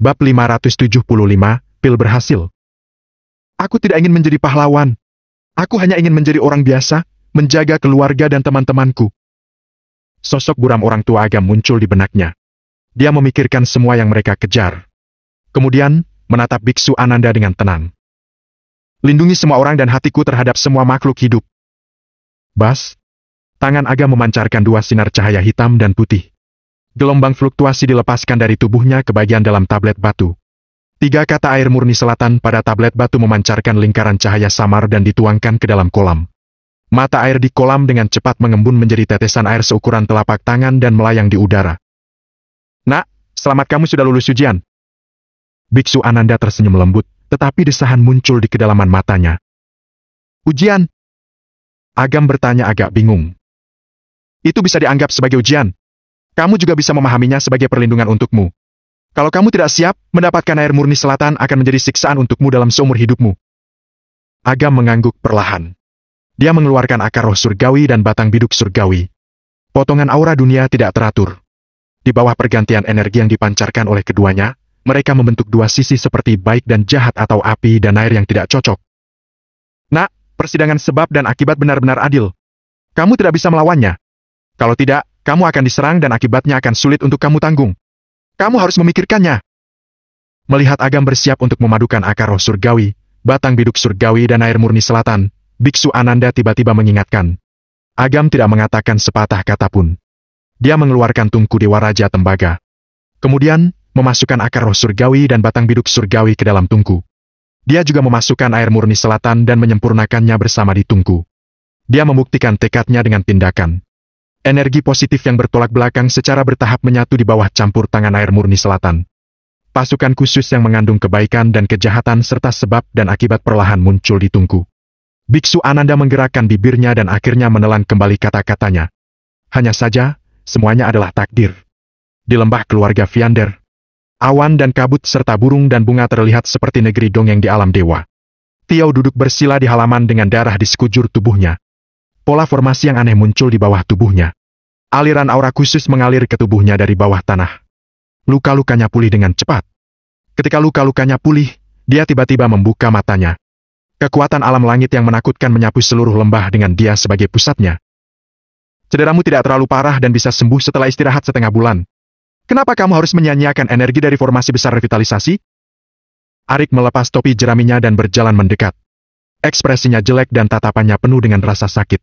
Bab 575, Pil berhasil. Aku tidak ingin menjadi pahlawan. Aku hanya ingin menjadi orang biasa, menjaga keluarga dan teman-temanku. Sosok buram orang tua agam muncul di benaknya. Dia memikirkan semua yang mereka kejar. Kemudian, menatap biksu Ananda dengan tenang. Lindungi semua orang dan hatiku terhadap semua makhluk hidup. Bas, tangan agam memancarkan dua sinar cahaya hitam dan putih. Gelombang fluktuasi dilepaskan dari tubuhnya ke bagian dalam tablet batu. Tiga kata air murni selatan pada tablet batu memancarkan lingkaran cahaya samar dan dituangkan ke dalam kolam. Mata air di kolam dengan cepat mengembun menjadi tetesan air seukuran telapak tangan dan melayang di udara. Nak, selamat kamu sudah lulus ujian. Biksu Ananda tersenyum lembut, tetapi desahan muncul di kedalaman matanya. Ujian? Agam bertanya agak bingung. Itu bisa dianggap sebagai ujian, kamu juga bisa memahaminya sebagai perlindungan untukmu. Kalau kamu tidak siap, mendapatkan air murni selatan akan menjadi siksaan untukmu dalam seumur hidupmu. Agam mengangguk perlahan. Dia mengeluarkan akar roh surgawi dan batang biduk surgawi. Potongan aura dunia tidak teratur. Di bawah pergantian energi yang dipancarkan oleh keduanya, mereka membentuk dua sisi seperti baik dan jahat atau api dan air yang tidak cocok. Nak, persidangan sebab dan akibat benar-benar adil. Kamu tidak bisa melawannya. Kalau tidak, kamu akan diserang dan akibatnya akan sulit untuk kamu tanggung. Kamu harus memikirkannya. Melihat Agam bersiap untuk memadukan akar roh surgawi, batang biduk surgawi dan air murni selatan, Biksu Ananda tiba-tiba mengingatkan. Agam tidak mengatakan sepatah kata pun. Dia mengeluarkan tungku Dewa Raja Tembaga. Kemudian, memasukkan akar roh surgawi dan batang biduk surgawi ke dalam tungku. Dia juga memasukkan air murni selatan dan menyempurnakannya bersama di tungku. Dia membuktikan tekadnya dengan tindakan. Energi positif yang bertolak belakang secara bertahap menyatu di bawah campur tangan air murni selatan. Pasukan khusus yang mengandung kebaikan dan kejahatan serta sebab dan akibat perlahan muncul di tungku. Biksu Ananda menggerakkan bibirnya dan akhirnya menelan kembali kata-katanya. Hanya saja, semuanya adalah takdir. Di lembah keluarga Viander, awan dan kabut serta burung dan bunga terlihat seperti negeri dongeng di alam dewa. Tiau duduk bersila di halaman dengan darah di sekujur tubuhnya pola formasi yang aneh muncul di bawah tubuhnya. Aliran aura khusus mengalir ke tubuhnya dari bawah tanah. Luka-lukanya pulih dengan cepat. Ketika luka-lukanya pulih, dia tiba-tiba membuka matanya. Kekuatan alam langit yang menakutkan menyapu seluruh lembah dengan dia sebagai pusatnya. Cederamu tidak terlalu parah dan bisa sembuh setelah istirahat setengah bulan. Kenapa kamu harus menyanyiakan energi dari formasi besar revitalisasi? Arik melepas topi jeraminya dan berjalan mendekat. Ekspresinya jelek dan tatapannya penuh dengan rasa sakit.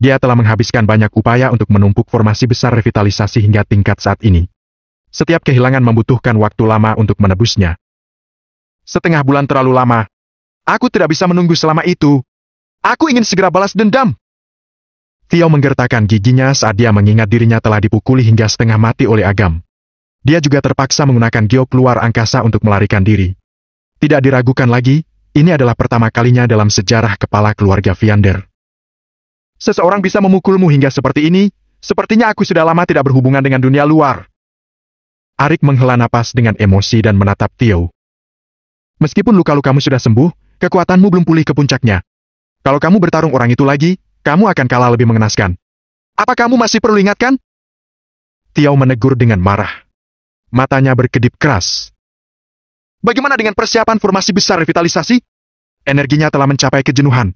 Dia telah menghabiskan banyak upaya untuk menumpuk formasi besar revitalisasi hingga tingkat saat ini. Setiap kehilangan membutuhkan waktu lama untuk menebusnya. Setengah bulan terlalu lama. Aku tidak bisa menunggu selama itu. Aku ingin segera balas dendam. Theo menggertakkan giginya saat dia mengingat dirinya telah dipukuli hingga setengah mati oleh Agam. Dia juga terpaksa menggunakan giok luar angkasa untuk melarikan diri. Tidak diragukan lagi, ini adalah pertama kalinya dalam sejarah kepala keluarga Viander seseorang bisa memukulmu hingga seperti ini, sepertinya aku sudah lama tidak berhubungan dengan dunia luar. Arik menghela napas dengan emosi dan menatap Tio. Meskipun luka-lukamu sudah sembuh, kekuatanmu belum pulih ke puncaknya. Kalau kamu bertarung orang itu lagi, kamu akan kalah lebih mengenaskan. Apa kamu masih perlu ingatkan? Tiao menegur dengan marah. Matanya berkedip keras. Bagaimana dengan persiapan formasi besar revitalisasi? Energinya telah mencapai kejenuhan.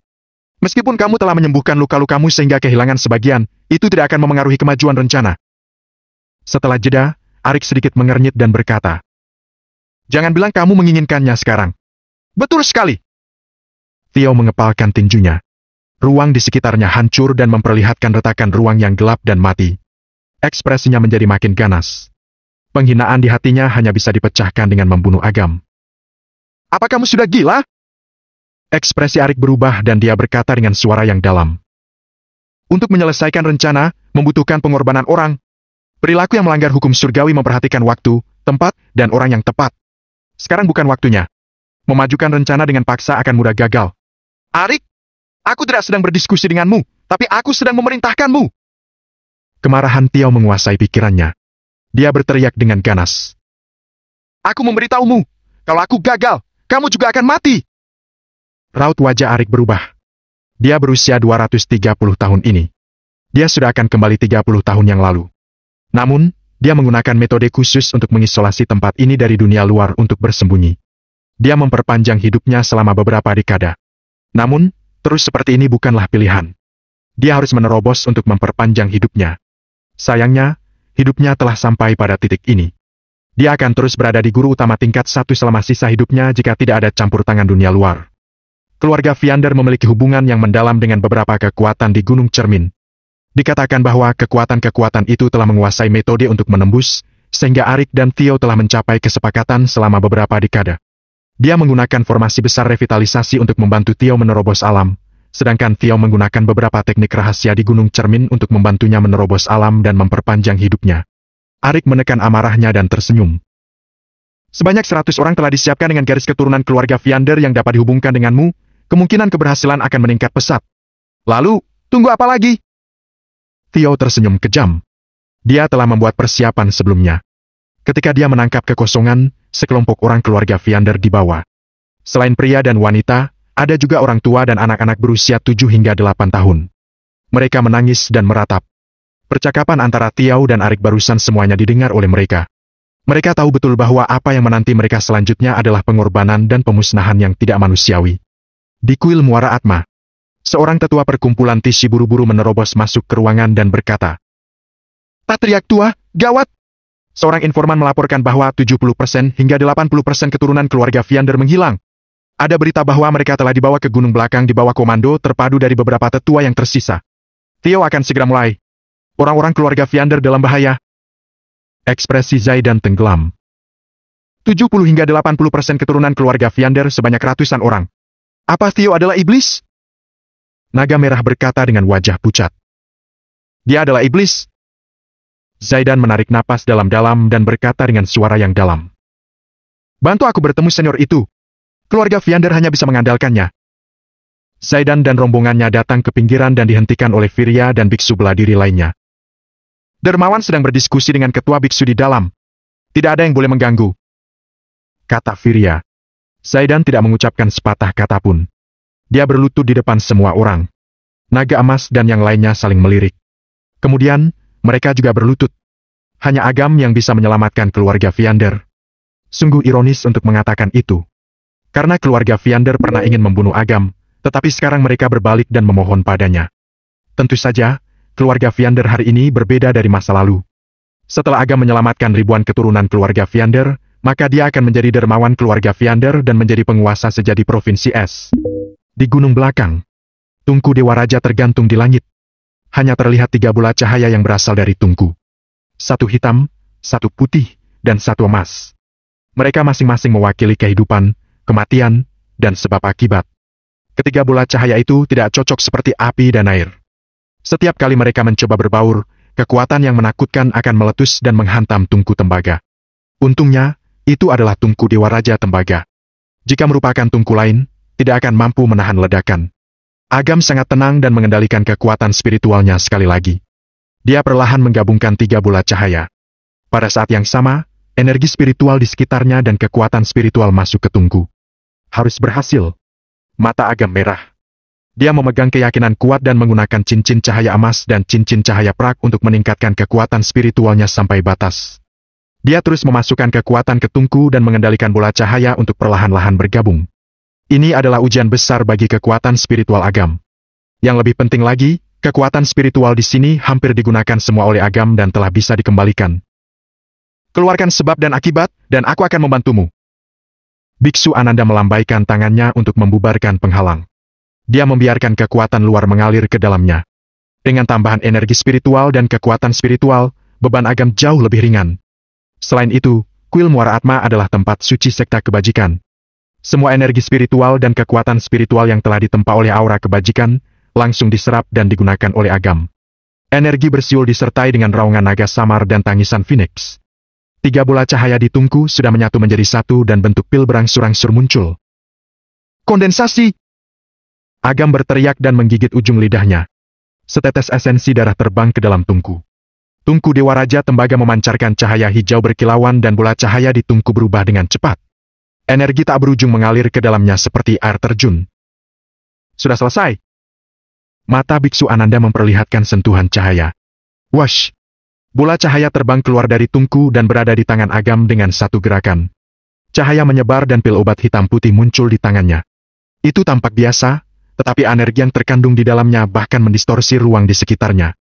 Meskipun kamu telah menyembuhkan luka-lukamu sehingga kehilangan sebagian, itu tidak akan memengaruhi kemajuan rencana. Setelah jeda, Arik sedikit mengernyit dan berkata, Jangan bilang kamu menginginkannya sekarang. Betul sekali. Tio mengepalkan tinjunya. Ruang di sekitarnya hancur dan memperlihatkan retakan ruang yang gelap dan mati. Ekspresinya menjadi makin ganas. Penghinaan di hatinya hanya bisa dipecahkan dengan membunuh Agam. Apa kamu sudah gila? Ekspresi Arik berubah dan dia berkata dengan suara yang dalam. Untuk menyelesaikan rencana, membutuhkan pengorbanan orang. Perilaku yang melanggar hukum surgawi memperhatikan waktu, tempat, dan orang yang tepat. Sekarang bukan waktunya. Memajukan rencana dengan paksa akan mudah gagal. Arik, aku tidak sedang berdiskusi denganmu, tapi aku sedang memerintahkanmu. Kemarahan Tiao menguasai pikirannya. Dia berteriak dengan ganas. Aku memberitahumu, kalau aku gagal, kamu juga akan mati. Raut wajah Arik berubah. Dia berusia 230 tahun ini. Dia sudah akan kembali 30 tahun yang lalu. Namun, dia menggunakan metode khusus untuk mengisolasi tempat ini dari dunia luar untuk bersembunyi. Dia memperpanjang hidupnya selama beberapa dekada. Namun, terus seperti ini bukanlah pilihan. Dia harus menerobos untuk memperpanjang hidupnya. Sayangnya, hidupnya telah sampai pada titik ini. Dia akan terus berada di guru utama tingkat satu selama sisa hidupnya jika tidak ada campur tangan dunia luar keluarga Viander memiliki hubungan yang mendalam dengan beberapa kekuatan di Gunung Cermin. Dikatakan bahwa kekuatan-kekuatan itu telah menguasai metode untuk menembus, sehingga Arik dan Theo telah mencapai kesepakatan selama beberapa dekade. Dia menggunakan formasi besar revitalisasi untuk membantu Theo menerobos alam, sedangkan Theo menggunakan beberapa teknik rahasia di Gunung Cermin untuk membantunya menerobos alam dan memperpanjang hidupnya. Arik menekan amarahnya dan tersenyum. Sebanyak 100 orang telah disiapkan dengan garis keturunan keluarga Viander yang dapat dihubungkan denganmu, kemungkinan keberhasilan akan meningkat pesat. Lalu, tunggu apa lagi? Theo tersenyum kejam. Dia telah membuat persiapan sebelumnya. Ketika dia menangkap kekosongan, sekelompok orang keluarga Viander dibawa. Selain pria dan wanita, ada juga orang tua dan anak-anak berusia 7 hingga 8 tahun. Mereka menangis dan meratap. Percakapan antara Tiau dan Arik barusan semuanya didengar oleh mereka. Mereka tahu betul bahwa apa yang menanti mereka selanjutnya adalah pengorbanan dan pemusnahan yang tidak manusiawi. Di kuil Muara Atma, seorang tetua perkumpulan Tishi buru-buru menerobos masuk ke ruangan dan berkata, Patriak tua, gawat! Seorang informan melaporkan bahwa 70% hingga 80% keturunan keluarga Viander menghilang. Ada berita bahwa mereka telah dibawa ke gunung belakang di bawah komando terpadu dari beberapa tetua yang tersisa. Tio akan segera mulai. Orang-orang keluarga Viander dalam bahaya. Ekspresi Zaidan tenggelam. 70 hingga 80% keturunan keluarga Viander sebanyak ratusan orang. Apa Theo adalah iblis? Naga merah berkata dengan wajah pucat. Dia adalah iblis. Zaidan menarik napas dalam-dalam dan berkata dengan suara yang dalam. Bantu aku bertemu senior itu. Keluarga Viander hanya bisa mengandalkannya. Zaidan dan rombongannya datang ke pinggiran dan dihentikan oleh Firia dan biksu diri lainnya. Dermawan sedang berdiskusi dengan ketua biksu di dalam. Tidak ada yang boleh mengganggu. Kata Firia. Zaidan tidak mengucapkan sepatah kata pun. Dia berlutut di depan semua orang. Naga emas dan yang lainnya saling melirik. Kemudian, mereka juga berlutut. Hanya Agam yang bisa menyelamatkan keluarga Viander. Sungguh ironis untuk mengatakan itu. Karena keluarga Viander pernah ingin membunuh Agam, tetapi sekarang mereka berbalik dan memohon padanya. Tentu saja, keluarga Viander hari ini berbeda dari masa lalu. Setelah Agam menyelamatkan ribuan keturunan keluarga Viander, maka dia akan menjadi dermawan keluarga Viander dan menjadi penguasa sejati provinsi S. Di gunung belakang, tungku Dewa Raja tergantung di langit. Hanya terlihat tiga bola cahaya yang berasal dari tungku. Satu hitam, satu putih, dan satu emas. Mereka masing-masing mewakili kehidupan, kematian, dan sebab akibat. Ketiga bola cahaya itu tidak cocok seperti api dan air. Setiap kali mereka mencoba berbaur, kekuatan yang menakutkan akan meletus dan menghantam tungku tembaga. Untungnya, itu adalah tungku Dewa Raja Tembaga. Jika merupakan tungku lain, tidak akan mampu menahan ledakan. Agam sangat tenang dan mengendalikan kekuatan spiritualnya sekali lagi. Dia perlahan menggabungkan tiga bola cahaya. Pada saat yang sama, energi spiritual di sekitarnya dan kekuatan spiritual masuk ke tungku. Harus berhasil. Mata agam merah. Dia memegang keyakinan kuat dan menggunakan cincin cahaya emas dan cincin cahaya perak untuk meningkatkan kekuatan spiritualnya sampai batas. Dia terus memasukkan kekuatan ke tungku dan mengendalikan bola cahaya untuk perlahan-lahan bergabung. Ini adalah ujian besar bagi kekuatan spiritual agam. Yang lebih penting lagi, kekuatan spiritual di sini hampir digunakan semua oleh agam dan telah bisa dikembalikan. Keluarkan sebab dan akibat, dan aku akan membantumu. Biksu Ananda melambaikan tangannya untuk membubarkan penghalang. Dia membiarkan kekuatan luar mengalir ke dalamnya. Dengan tambahan energi spiritual dan kekuatan spiritual, beban agam jauh lebih ringan. Selain itu, kuil Muara Atma adalah tempat suci sekta kebajikan. Semua energi spiritual dan kekuatan spiritual yang telah ditempa oleh aura kebajikan, langsung diserap dan digunakan oleh Agam. Energi bersiul disertai dengan raungan naga samar dan tangisan Phoenix. Tiga bola cahaya di tungku sudah menyatu menjadi satu dan bentuk pil berangsur-angsur muncul. Kondensasi! Agam berteriak dan menggigit ujung lidahnya. Setetes esensi darah terbang ke dalam tungku. Tungku Dewa Raja Tembaga memancarkan cahaya hijau berkilauan dan bola cahaya di tungku berubah dengan cepat. Energi tak berujung mengalir ke dalamnya seperti air terjun. Sudah selesai. Mata Biksu Ananda memperlihatkan sentuhan cahaya. Wash! Bola cahaya terbang keluar dari tungku dan berada di tangan Agam dengan satu gerakan. Cahaya menyebar dan pil obat hitam putih muncul di tangannya. Itu tampak biasa, tetapi energi yang terkandung di dalamnya bahkan mendistorsi ruang di sekitarnya.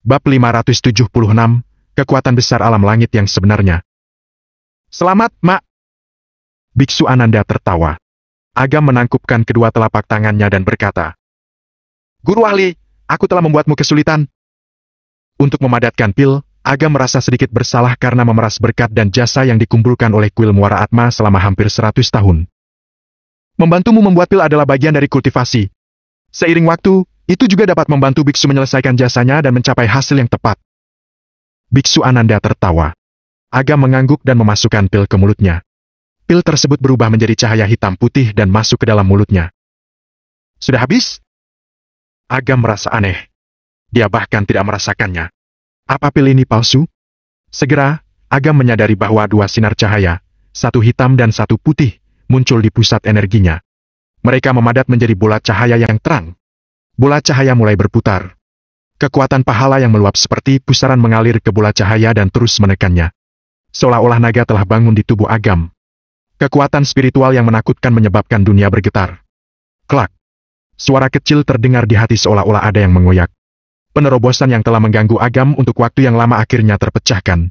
Bab 576, Kekuatan Besar Alam Langit yang Sebenarnya. Selamat, Mak! Biksu Ananda tertawa. Agam menangkupkan kedua telapak tangannya dan berkata, Guru Ahli, aku telah membuatmu kesulitan. Untuk memadatkan pil, Agam merasa sedikit bersalah karena memeras berkat dan jasa yang dikumpulkan oleh kuil Muara Atma selama hampir 100 tahun. Membantumu membuat pil adalah bagian dari kultivasi. Seiring waktu, itu juga dapat membantu biksu menyelesaikan jasanya dan mencapai hasil yang tepat. Biksu Ananda tertawa. Aga mengangguk dan memasukkan pil ke mulutnya. Pil tersebut berubah menjadi cahaya hitam putih dan masuk ke dalam mulutnya. Sudah habis? Aga merasa aneh. Dia bahkan tidak merasakannya. Apa pil ini palsu? Segera, Aga menyadari bahwa dua sinar cahaya, satu hitam dan satu putih, muncul di pusat energinya. Mereka memadat menjadi bola cahaya yang terang, Bola cahaya mulai berputar. Kekuatan pahala yang meluap seperti pusaran mengalir ke bola cahaya dan terus menekannya. Seolah-olah naga telah bangun di tubuh Agam. Kekuatan spiritual yang menakutkan menyebabkan dunia bergetar. Klak. Suara kecil terdengar di hati seolah-olah ada yang mengoyak. Penerobosan yang telah mengganggu Agam untuk waktu yang lama akhirnya terpecahkan.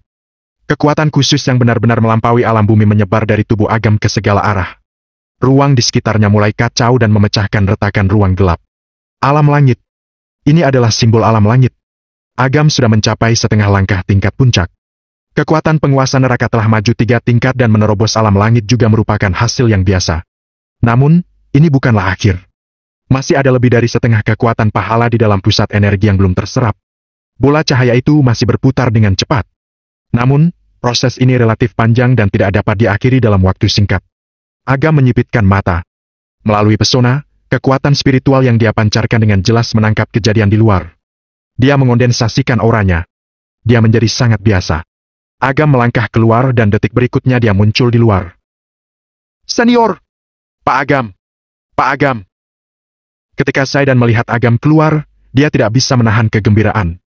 Kekuatan khusus yang benar-benar melampaui alam bumi menyebar dari tubuh Agam ke segala arah. Ruang di sekitarnya mulai kacau dan memecahkan retakan ruang gelap. Alam langit. Ini adalah simbol alam langit. Agam sudah mencapai setengah langkah tingkat puncak. Kekuatan penguasa neraka telah maju tiga tingkat dan menerobos alam langit juga merupakan hasil yang biasa. Namun, ini bukanlah akhir. Masih ada lebih dari setengah kekuatan pahala di dalam pusat energi yang belum terserap. Bola cahaya itu masih berputar dengan cepat. Namun, proses ini relatif panjang dan tidak dapat diakhiri dalam waktu singkat. Agam menyipitkan mata. Melalui pesona, Kekuatan spiritual yang dia pancarkan dengan jelas menangkap kejadian di luar. Dia mengondensasikan auranya. Dia menjadi sangat biasa. Agam melangkah keluar dan detik berikutnya dia muncul di luar. Senior! Pak Agam! Pak Agam! Ketika Saidan melihat Agam keluar, dia tidak bisa menahan kegembiraan.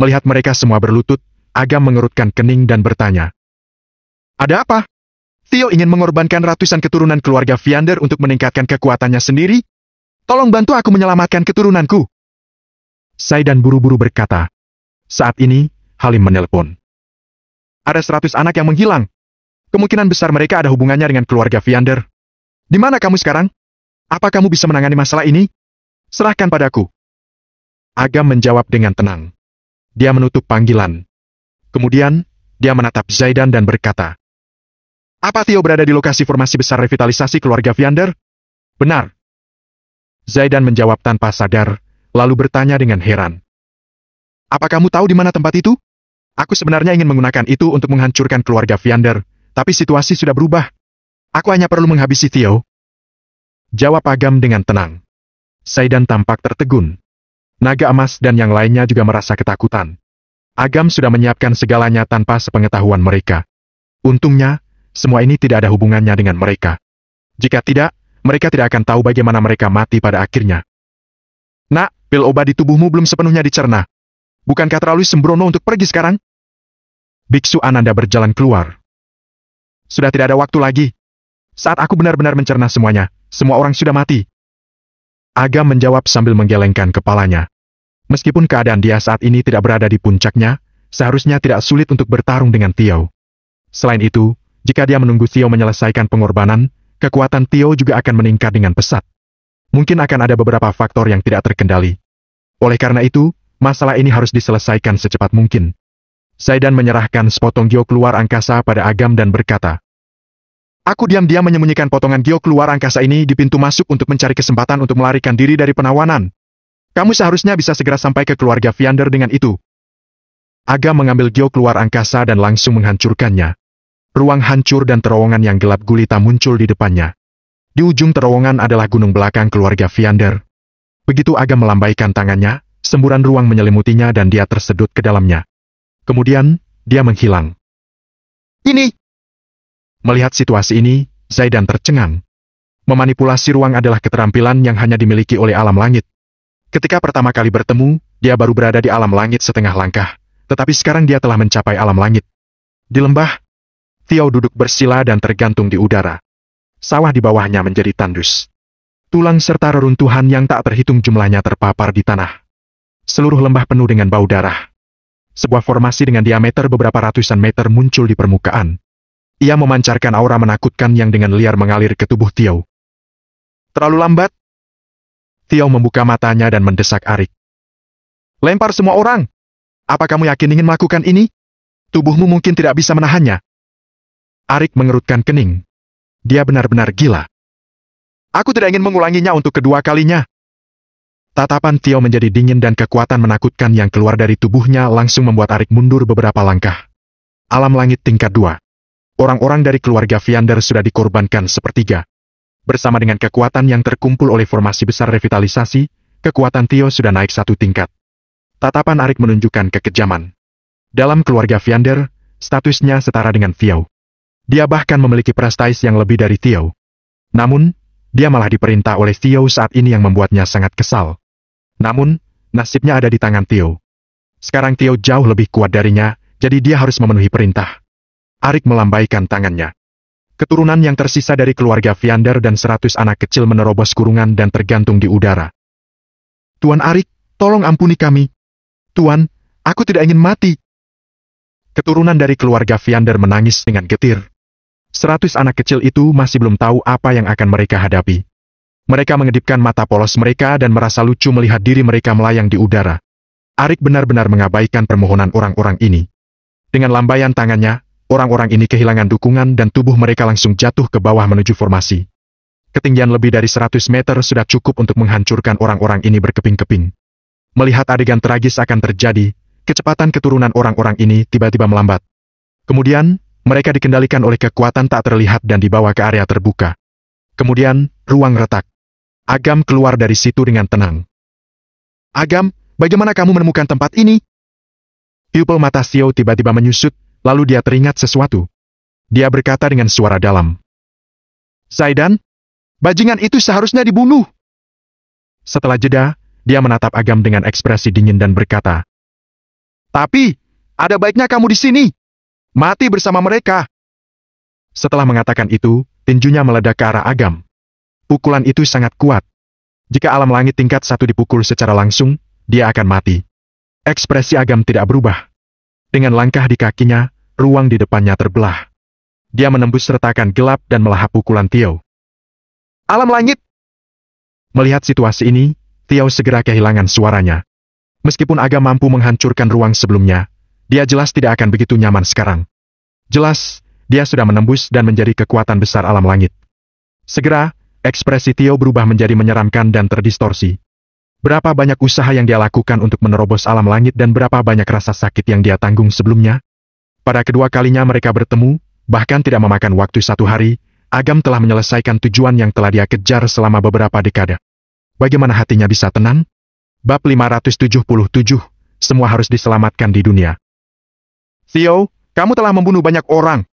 Melihat mereka semua berlutut, Agam mengerutkan kening dan bertanya. Ada apa? Tio ingin mengorbankan ratusan keturunan keluarga Viander untuk meningkatkan kekuatannya sendiri? Tolong bantu aku menyelamatkan keturunanku. Saidan buru-buru berkata. Saat ini, Halim menelpon. Ada seratus anak yang menghilang. Kemungkinan besar mereka ada hubungannya dengan keluarga Viander. Di mana kamu sekarang? Apa kamu bisa menangani masalah ini? Serahkan padaku. Agam menjawab dengan tenang. Dia menutup panggilan. Kemudian, dia menatap Zaidan dan berkata, Apa Tio berada di lokasi formasi besar revitalisasi keluarga Viander? Benar. Zaidan menjawab tanpa sadar, lalu bertanya dengan heran. Apa kamu tahu di mana tempat itu? Aku sebenarnya ingin menggunakan itu untuk menghancurkan keluarga Viander, tapi situasi sudah berubah. Aku hanya perlu menghabisi Theo. Jawab Agam dengan tenang. Zaidan tampak tertegun. Naga emas dan yang lainnya juga merasa ketakutan. Agam sudah menyiapkan segalanya tanpa sepengetahuan mereka. Untungnya, semua ini tidak ada hubungannya dengan mereka. Jika tidak, mereka tidak akan tahu bagaimana mereka mati pada akhirnya. Nak, pil obat di tubuhmu belum sepenuhnya dicerna. Bukankah terlalu sembrono untuk pergi sekarang? Biksu Ananda berjalan keluar. Sudah tidak ada waktu lagi. Saat aku benar-benar mencerna semuanya, semua orang sudah mati. Aga menjawab sambil menggelengkan kepalanya. Meskipun keadaan dia saat ini tidak berada di puncaknya, seharusnya tidak sulit untuk bertarung dengan Tio. Selain itu, jika dia menunggu Tio menyelesaikan pengorbanan, kekuatan Tio juga akan meningkat dengan pesat. Mungkin akan ada beberapa faktor yang tidak terkendali. Oleh karena itu, masalah ini harus diselesaikan secepat mungkin. Saidan menyerahkan sepotong Gyo keluar angkasa pada Agam dan berkata, Aku diam-diam menyembunyikan potongan Gyo keluar angkasa ini di pintu masuk untuk mencari kesempatan untuk melarikan diri dari penawanan. Kamu seharusnya bisa segera sampai ke keluarga Viander dengan itu. Agam mengambil Gyo keluar angkasa dan langsung menghancurkannya ruang hancur dan terowongan yang gelap gulita muncul di depannya. Di ujung terowongan adalah gunung belakang keluarga Viander. Begitu Aga melambaikan tangannya, semburan ruang menyelimutinya dan dia tersedut ke dalamnya. Kemudian, dia menghilang. Ini! Melihat situasi ini, Zaidan tercengang. Memanipulasi ruang adalah keterampilan yang hanya dimiliki oleh alam langit. Ketika pertama kali bertemu, dia baru berada di alam langit setengah langkah, tetapi sekarang dia telah mencapai alam langit. Di lembah, Tio duduk bersila dan tergantung di udara. Sawah di bawahnya menjadi tandus. Tulang serta reruntuhan yang tak terhitung jumlahnya terpapar di tanah. Seluruh lembah penuh dengan bau darah. Sebuah formasi dengan diameter beberapa ratusan meter muncul di permukaan. Ia memancarkan aura menakutkan yang dengan liar mengalir ke tubuh Tio. Terlalu lambat? Tio membuka matanya dan mendesak Arik. Lempar semua orang! Apa kamu yakin ingin melakukan ini? Tubuhmu mungkin tidak bisa menahannya. Arik mengerutkan kening. Dia benar-benar gila. Aku tidak ingin mengulanginya untuk kedua kalinya. Tatapan Tio menjadi dingin dan kekuatan menakutkan yang keluar dari tubuhnya langsung membuat Arik mundur beberapa langkah. Alam langit tingkat dua. Orang-orang dari keluarga Viander sudah dikorbankan sepertiga. Bersama dengan kekuatan yang terkumpul oleh formasi besar revitalisasi, kekuatan Tio sudah naik satu tingkat. Tatapan Arik menunjukkan kekejaman. Dalam keluarga Viander, statusnya setara dengan Viau. Dia bahkan memiliki prestasi yang lebih dari Tio. Namun, dia malah diperintah oleh Tio saat ini yang membuatnya sangat kesal. Namun, nasibnya ada di tangan Tio. Sekarang Tio jauh lebih kuat darinya, jadi dia harus memenuhi perintah. Arik melambaikan tangannya. Keturunan yang tersisa dari keluarga Viander dan seratus anak kecil menerobos kurungan dan tergantung di udara. Tuan Arik, tolong ampuni kami. Tuan, aku tidak ingin mati. Keturunan dari keluarga Viander menangis dengan getir. Seratus anak kecil itu masih belum tahu apa yang akan mereka hadapi. Mereka mengedipkan mata polos mereka dan merasa lucu melihat diri mereka melayang di udara. Arik benar-benar mengabaikan permohonan orang-orang ini. Dengan lambaian tangannya, orang-orang ini kehilangan dukungan dan tubuh mereka langsung jatuh ke bawah menuju formasi. Ketinggian lebih dari 100 meter sudah cukup untuk menghancurkan orang-orang ini berkeping-keping. Melihat adegan tragis akan terjadi, kecepatan keturunan orang-orang ini tiba-tiba melambat. Kemudian, mereka dikendalikan oleh kekuatan tak terlihat dan dibawa ke area terbuka. Kemudian, ruang retak. Agam keluar dari situ dengan tenang. Agam, bagaimana kamu menemukan tempat ini? Pupil mata Sio tiba-tiba menyusut, lalu dia teringat sesuatu. Dia berkata dengan suara dalam. Zaidan, bajingan itu seharusnya dibunuh. Setelah jeda, dia menatap Agam dengan ekspresi dingin dan berkata, Tapi, ada baiknya kamu di sini. Mati bersama mereka. Setelah mengatakan itu, tinjunya meledak ke arah Agam. Pukulan itu sangat kuat. Jika alam langit tingkat satu dipukul secara langsung, dia akan mati. Ekspresi Agam tidak berubah. Dengan langkah di kakinya, ruang di depannya terbelah. Dia menembus retakan gelap dan melahap pukulan Tio. Alam langit! Melihat situasi ini, Tio segera kehilangan suaranya. Meskipun Agam mampu menghancurkan ruang sebelumnya, dia jelas tidak akan begitu nyaman sekarang. Jelas, dia sudah menembus dan menjadi kekuatan besar alam langit. Segera, ekspresi Tio berubah menjadi menyeramkan dan terdistorsi. Berapa banyak usaha yang dia lakukan untuk menerobos alam langit dan berapa banyak rasa sakit yang dia tanggung sebelumnya? Pada kedua kalinya mereka bertemu, bahkan tidak memakan waktu satu hari, Agam telah menyelesaikan tujuan yang telah dia kejar selama beberapa dekade. Bagaimana hatinya bisa tenang? Bab 577, semua harus diselamatkan di dunia. Theo, kamu telah membunuh banyak orang.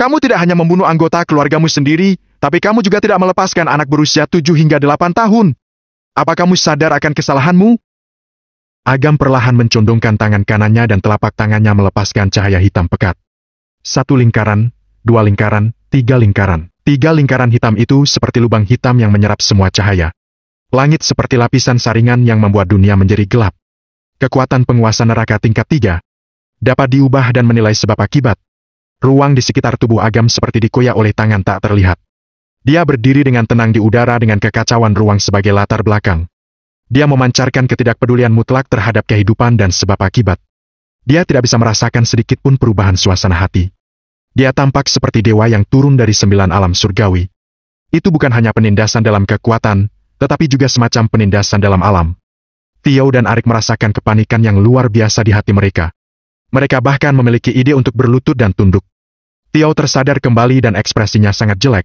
Kamu tidak hanya membunuh anggota keluargamu sendiri, tapi kamu juga tidak melepaskan anak berusia 7 hingga 8 tahun. Apa kamu sadar akan kesalahanmu? Agam perlahan mencondongkan tangan kanannya dan telapak tangannya melepaskan cahaya hitam pekat. Satu lingkaran, dua lingkaran, tiga lingkaran. Tiga lingkaran hitam itu seperti lubang hitam yang menyerap semua cahaya. Langit seperti lapisan saringan yang membuat dunia menjadi gelap. Kekuatan penguasa neraka tingkat tiga, dapat diubah dan menilai sebab akibat. Ruang di sekitar tubuh Agam seperti dikoyak oleh tangan tak terlihat. Dia berdiri dengan tenang di udara dengan kekacauan ruang sebagai latar belakang. Dia memancarkan ketidakpedulian mutlak terhadap kehidupan dan sebab akibat. Dia tidak bisa merasakan sedikit pun perubahan suasana hati. Dia tampak seperti dewa yang turun dari sembilan alam surgawi. Itu bukan hanya penindasan dalam kekuatan, tetapi juga semacam penindasan dalam alam. Tio dan Arik merasakan kepanikan yang luar biasa di hati mereka. Mereka bahkan memiliki ide untuk berlutut dan tunduk. Tiao tersadar kembali dan ekspresinya sangat jelek.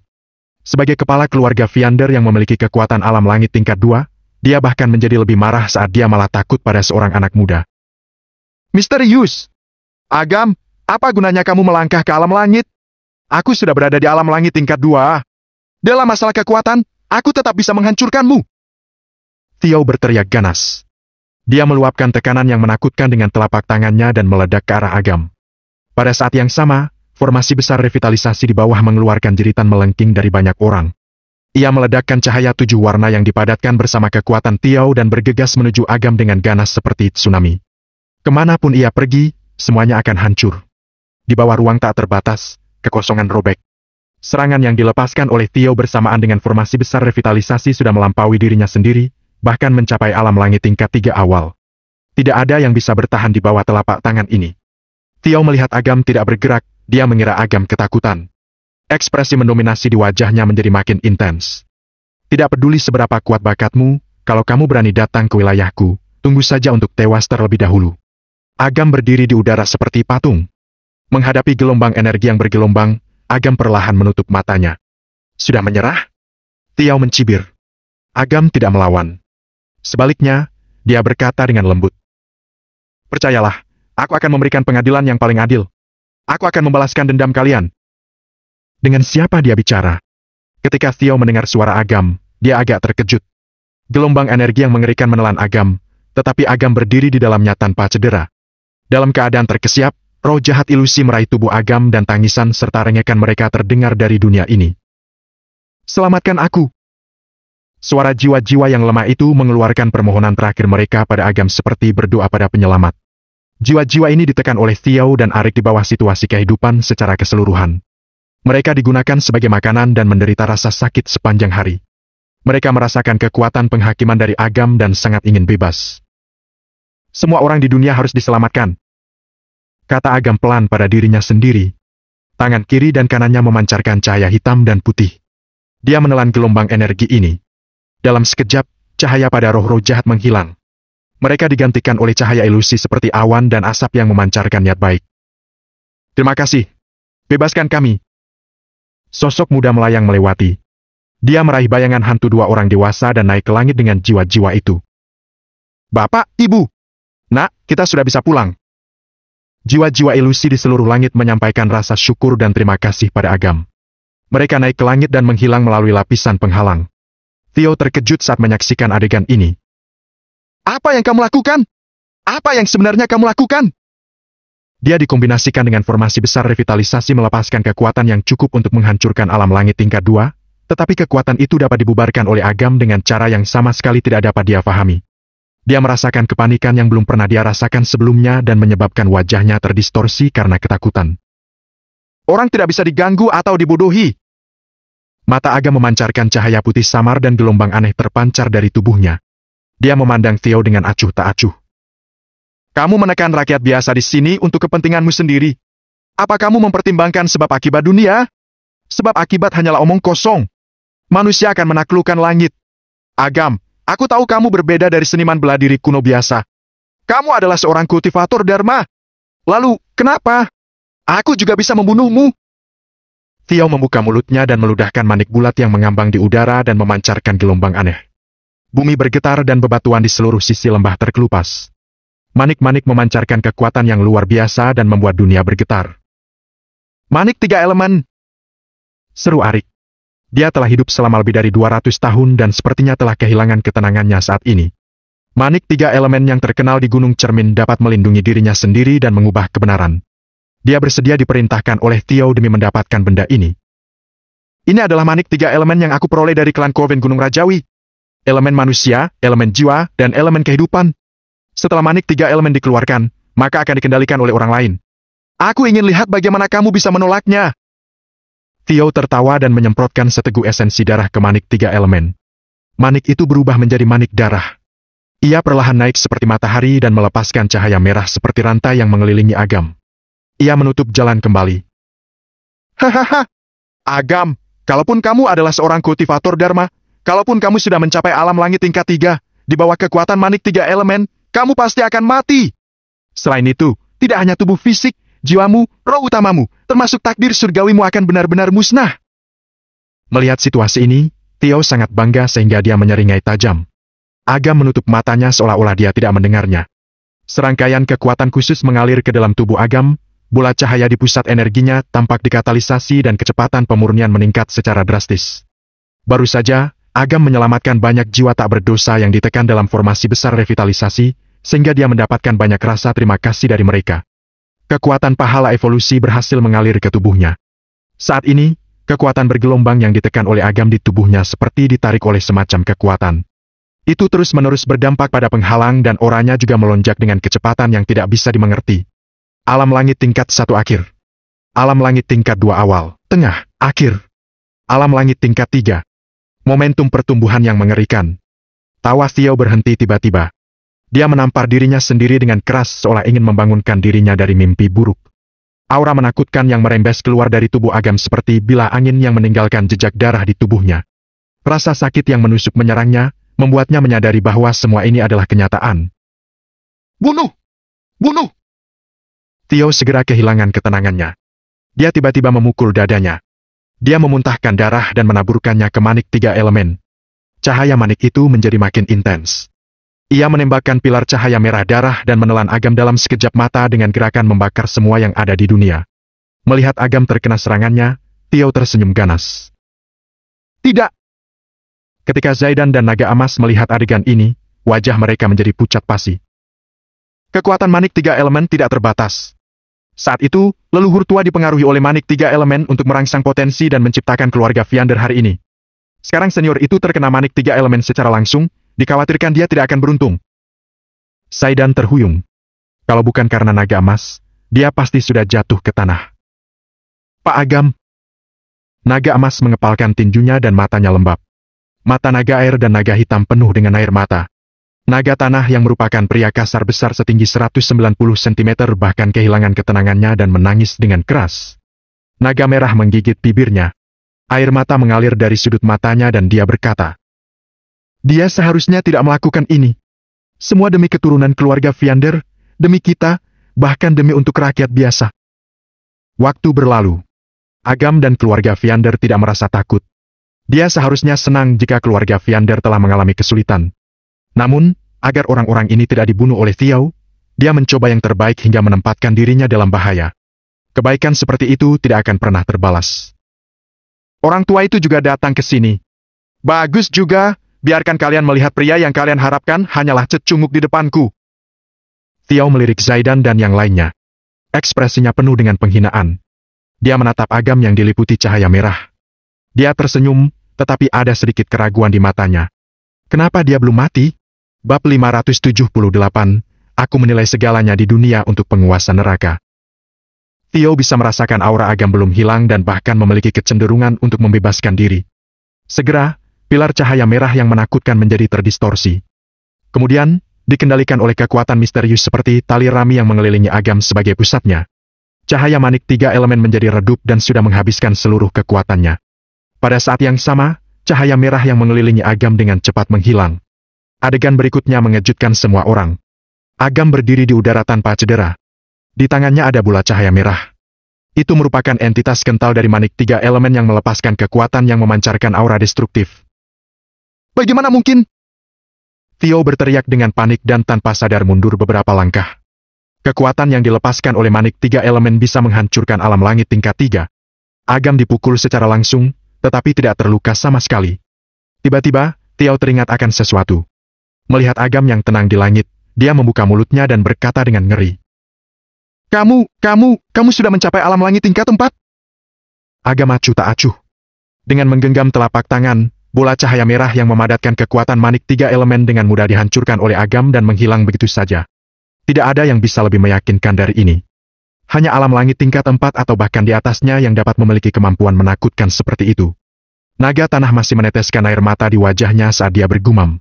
Sebagai kepala keluarga Viander yang memiliki kekuatan alam langit tingkat dua, dia bahkan menjadi lebih marah saat dia malah takut pada seorang anak muda. Misterius! Agam, apa gunanya kamu melangkah ke alam langit? Aku sudah berada di alam langit tingkat dua. Dalam masalah kekuatan, aku tetap bisa menghancurkanmu. Tiao berteriak ganas. Dia meluapkan tekanan yang menakutkan dengan telapak tangannya dan meledak ke arah Agam. Pada saat yang sama, formasi besar revitalisasi di bawah mengeluarkan jeritan melengking dari banyak orang. Ia meledakkan cahaya tujuh warna yang dipadatkan bersama kekuatan Tiao dan bergegas menuju Agam dengan ganas seperti tsunami. Kemanapun ia pergi, semuanya akan hancur. Di bawah ruang tak terbatas, kekosongan robek. Serangan yang dilepaskan oleh Tio bersamaan dengan formasi besar revitalisasi sudah melampaui dirinya sendiri, bahkan mencapai alam langit tingkat tiga awal. Tidak ada yang bisa bertahan di bawah telapak tangan ini. Tiao melihat Agam tidak bergerak, dia mengira Agam ketakutan. Ekspresi mendominasi di wajahnya menjadi makin intens. Tidak peduli seberapa kuat bakatmu, kalau kamu berani datang ke wilayahku, tunggu saja untuk tewas terlebih dahulu. Agam berdiri di udara seperti patung. Menghadapi gelombang energi yang bergelombang, Agam perlahan menutup matanya. Sudah menyerah? Tiao mencibir. Agam tidak melawan. Sebaliknya, dia berkata dengan lembut. Percayalah, aku akan memberikan pengadilan yang paling adil. Aku akan membalaskan dendam kalian. Dengan siapa dia bicara? Ketika Theo mendengar suara Agam, dia agak terkejut. Gelombang energi yang mengerikan menelan Agam, tetapi Agam berdiri di dalamnya tanpa cedera. Dalam keadaan terkesiap, roh jahat ilusi meraih tubuh Agam dan tangisan serta rengekan mereka terdengar dari dunia ini. Selamatkan aku! Suara jiwa-jiwa yang lemah itu mengeluarkan permohonan terakhir mereka pada agam seperti berdoa pada penyelamat. Jiwa-jiwa ini ditekan oleh Tiau dan Arik di bawah situasi kehidupan secara keseluruhan. Mereka digunakan sebagai makanan dan menderita rasa sakit sepanjang hari. Mereka merasakan kekuatan penghakiman dari agam dan sangat ingin bebas. Semua orang di dunia harus diselamatkan. Kata agam pelan pada dirinya sendiri. Tangan kiri dan kanannya memancarkan cahaya hitam dan putih. Dia menelan gelombang energi ini. Dalam sekejap, cahaya pada roh-roh jahat menghilang. Mereka digantikan oleh cahaya ilusi seperti awan dan asap yang memancarkan niat baik. Terima kasih. Bebaskan kami. Sosok muda melayang melewati. Dia meraih bayangan hantu dua orang dewasa dan naik ke langit dengan jiwa-jiwa itu. Bapak, Ibu. Nak, kita sudah bisa pulang. Jiwa-jiwa ilusi di seluruh langit menyampaikan rasa syukur dan terima kasih pada Agam. Mereka naik ke langit dan menghilang melalui lapisan penghalang. Tio terkejut saat menyaksikan adegan ini. Apa yang kamu lakukan? Apa yang sebenarnya kamu lakukan? Dia dikombinasikan dengan formasi besar revitalisasi melepaskan kekuatan yang cukup untuk menghancurkan alam langit tingkat 2, tetapi kekuatan itu dapat dibubarkan oleh Agam dengan cara yang sama sekali tidak dapat dia pahami. Dia merasakan kepanikan yang belum pernah dia rasakan sebelumnya dan menyebabkan wajahnya terdistorsi karena ketakutan. Orang tidak bisa diganggu atau dibodohi. Mata Aga memancarkan cahaya putih samar dan gelombang aneh terpancar dari tubuhnya. Dia memandang Theo dengan acuh tak acuh. Kamu menekan rakyat biasa di sini untuk kepentinganmu sendiri. Apa kamu mempertimbangkan sebab akibat dunia? Sebab akibat hanyalah omong kosong. Manusia akan menaklukkan langit. Agam, aku tahu kamu berbeda dari seniman bela diri kuno biasa. Kamu adalah seorang kultivator Dharma. Lalu, kenapa? Aku juga bisa membunuhmu. Tiao membuka mulutnya dan meludahkan manik bulat yang mengambang di udara dan memancarkan gelombang aneh. Bumi bergetar dan bebatuan di seluruh sisi lembah terkelupas. Manik-manik memancarkan kekuatan yang luar biasa dan membuat dunia bergetar. Manik tiga elemen! Seru Arik. Dia telah hidup selama lebih dari 200 tahun dan sepertinya telah kehilangan ketenangannya saat ini. Manik tiga elemen yang terkenal di Gunung Cermin dapat melindungi dirinya sendiri dan mengubah kebenaran dia bersedia diperintahkan oleh Tio demi mendapatkan benda ini. Ini adalah manik tiga elemen yang aku peroleh dari klan Koven Gunung Rajawi. Elemen manusia, elemen jiwa, dan elemen kehidupan. Setelah manik tiga elemen dikeluarkan, maka akan dikendalikan oleh orang lain. Aku ingin lihat bagaimana kamu bisa menolaknya. Tio tertawa dan menyemprotkan seteguk esensi darah ke manik tiga elemen. Manik itu berubah menjadi manik darah. Ia perlahan naik seperti matahari dan melepaskan cahaya merah seperti rantai yang mengelilingi agam. Ia menutup jalan kembali. Hahaha. Agam, kalaupun kamu adalah seorang kultivator Dharma, kalaupun kamu sudah mencapai alam langit tingkat tiga, di bawah kekuatan manik tiga elemen, kamu pasti akan mati. Selain itu, tidak hanya tubuh fisik, jiwamu, roh utamamu, termasuk takdir surgawimu akan benar-benar musnah. Melihat situasi ini, Tio sangat bangga sehingga dia menyeringai tajam. Agam menutup matanya seolah-olah dia tidak mendengarnya. Serangkaian kekuatan khusus mengalir ke dalam tubuh Agam, bola cahaya di pusat energinya tampak dikatalisasi dan kecepatan pemurnian meningkat secara drastis. Baru saja, Agam menyelamatkan banyak jiwa tak berdosa yang ditekan dalam formasi besar revitalisasi, sehingga dia mendapatkan banyak rasa terima kasih dari mereka. Kekuatan pahala evolusi berhasil mengalir ke tubuhnya. Saat ini, kekuatan bergelombang yang ditekan oleh Agam di tubuhnya seperti ditarik oleh semacam kekuatan. Itu terus-menerus berdampak pada penghalang dan orangnya juga melonjak dengan kecepatan yang tidak bisa dimengerti. Alam langit tingkat satu akhir. Alam langit tingkat dua awal, tengah, akhir. Alam langit tingkat tiga, Momentum pertumbuhan yang mengerikan. Tawa Xiao berhenti tiba-tiba. Dia menampar dirinya sendiri dengan keras seolah ingin membangunkan dirinya dari mimpi buruk. Aura menakutkan yang merembes keluar dari tubuh Agam seperti bila angin yang meninggalkan jejak darah di tubuhnya. Rasa sakit yang menusuk menyerangnya, membuatnya menyadari bahwa semua ini adalah kenyataan. Bunuh! Bunuh! Tio segera kehilangan ketenangannya. Dia tiba-tiba memukul dadanya. Dia memuntahkan darah dan menaburkannya ke manik tiga elemen. Cahaya manik itu menjadi makin intens. Ia menembakkan pilar cahaya merah darah dan menelan Agam dalam sekejap mata dengan gerakan membakar semua yang ada di dunia. Melihat Agam terkena serangannya, Tio tersenyum ganas. Tidak! Ketika Zaidan dan Naga Amas melihat adegan ini, wajah mereka menjadi pucat pasi. Kekuatan manik tiga elemen tidak terbatas. Saat itu, leluhur tua dipengaruhi oleh manik tiga elemen untuk merangsang potensi dan menciptakan keluarga Viander hari ini. Sekarang senior itu terkena manik tiga elemen secara langsung, dikhawatirkan dia tidak akan beruntung. Saidan terhuyung. Kalau bukan karena naga emas, dia pasti sudah jatuh ke tanah. Pak Agam. Naga emas mengepalkan tinjunya dan matanya lembab. Mata naga air dan naga hitam penuh dengan air mata. Naga tanah yang merupakan pria kasar besar setinggi 190 cm bahkan kehilangan ketenangannya dan menangis dengan keras. Naga merah menggigit bibirnya. Air mata mengalir dari sudut matanya dan dia berkata, Dia seharusnya tidak melakukan ini. Semua demi keturunan keluarga Viander, demi kita, bahkan demi untuk rakyat biasa. Waktu berlalu. Agam dan keluarga Viander tidak merasa takut. Dia seharusnya senang jika keluarga Viander telah mengalami kesulitan, namun, agar orang-orang ini tidak dibunuh oleh Tiao, dia mencoba yang terbaik hingga menempatkan dirinya dalam bahaya. Kebaikan seperti itu tidak akan pernah terbalas. Orang tua itu juga datang ke sini. Bagus juga, biarkan kalian melihat pria yang kalian harapkan hanyalah cecunguk di depanku. Tiao melirik Zaidan dan yang lainnya. Ekspresinya penuh dengan penghinaan. Dia menatap agam yang diliputi cahaya merah. Dia tersenyum, tetapi ada sedikit keraguan di matanya. Kenapa dia belum mati? Bab 578, Aku menilai segalanya di dunia untuk penguasa neraka. Theo bisa merasakan aura agam belum hilang dan bahkan memiliki kecenderungan untuk membebaskan diri. Segera, pilar cahaya merah yang menakutkan menjadi terdistorsi. Kemudian, dikendalikan oleh kekuatan misterius seperti tali rami yang mengelilingi agam sebagai pusatnya. Cahaya manik tiga elemen menjadi redup dan sudah menghabiskan seluruh kekuatannya. Pada saat yang sama, cahaya merah yang mengelilingi agam dengan cepat menghilang. Adegan berikutnya mengejutkan semua orang. Agam berdiri di udara tanpa cedera. Di tangannya ada bola cahaya merah. Itu merupakan entitas kental dari manik tiga elemen yang melepaskan kekuatan yang memancarkan aura destruktif. Bagaimana mungkin? Theo berteriak dengan panik dan tanpa sadar mundur beberapa langkah. Kekuatan yang dilepaskan oleh manik tiga elemen bisa menghancurkan alam langit tingkat tiga. Agam dipukul secara langsung, tetapi tidak terluka sama sekali. Tiba-tiba, Theo teringat akan sesuatu melihat Agam yang tenang di langit, dia membuka mulutnya dan berkata dengan ngeri. Kamu, kamu, kamu sudah mencapai alam langit tingkat empat? Agam acuh tak acuh. Dengan menggenggam telapak tangan, bola cahaya merah yang memadatkan kekuatan manik tiga elemen dengan mudah dihancurkan oleh Agam dan menghilang begitu saja. Tidak ada yang bisa lebih meyakinkan dari ini. Hanya alam langit tingkat empat atau bahkan di atasnya yang dapat memiliki kemampuan menakutkan seperti itu. Naga tanah masih meneteskan air mata di wajahnya saat dia bergumam.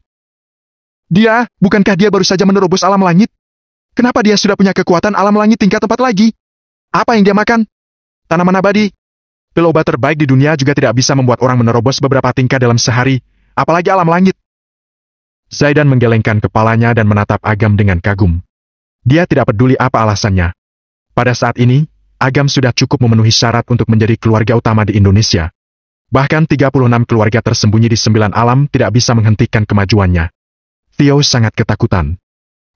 Dia, bukankah dia baru saja menerobos alam langit? Kenapa dia sudah punya kekuatan alam langit tingkat tempat lagi? Apa yang dia makan? Tanaman abadi. Peloba terbaik di dunia juga tidak bisa membuat orang menerobos beberapa tingkat dalam sehari, apalagi alam langit. Zaidan menggelengkan kepalanya dan menatap Agam dengan kagum. Dia tidak peduli apa alasannya. Pada saat ini, Agam sudah cukup memenuhi syarat untuk menjadi keluarga utama di Indonesia. Bahkan 36 keluarga tersembunyi di sembilan alam tidak bisa menghentikan kemajuannya. Tio sangat ketakutan.